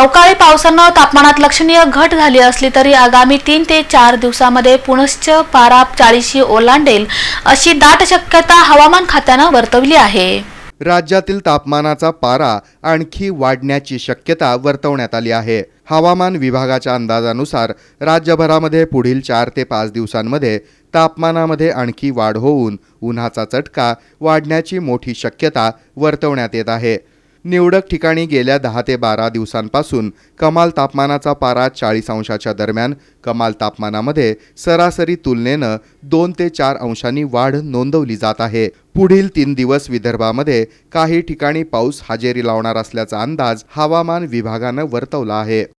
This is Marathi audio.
अवकाळी पावसानं तापमानात लक्षणीय घट झाली असली तरी आगामी तीन ते चार दिवसामध्ये पुनश्च पारा चाळीशी ओलांडेल अशी दाट शक्यता हवामान खात्यानं वर्तवली आहे राज्यातील तापमानाचा पारा आणखी वाढण्याची शक्यता वर्तवण्यात आली आहे हवामान विभागाच्या अंदाजानुसार राज्यभरामध्ये पुढील चार ते पाच दिवसांमध्ये तापमानामध्ये आणखी वाढ होऊन उन्हाचा चटका वाढण्याची मोठी शक्यता वर्तवण्यात येत आहे निवडक ठिकाणी गेल्या दहा ते बारा दिवसांपासून कमाल तापमानाचा पारा चाळीस अंशाच्या दरम्यान कमाल तापमानामध्ये सरासरी तुलनेनं दोन ते चार अंशांनी वाढ नोंदवली जात आहे पुढील तीन दिवस विदर्भामध्ये काही ठिकाणी पाऊस हजेरी लावणार असल्याचा अंदाज हवामान विभागानं वर्तवला आहे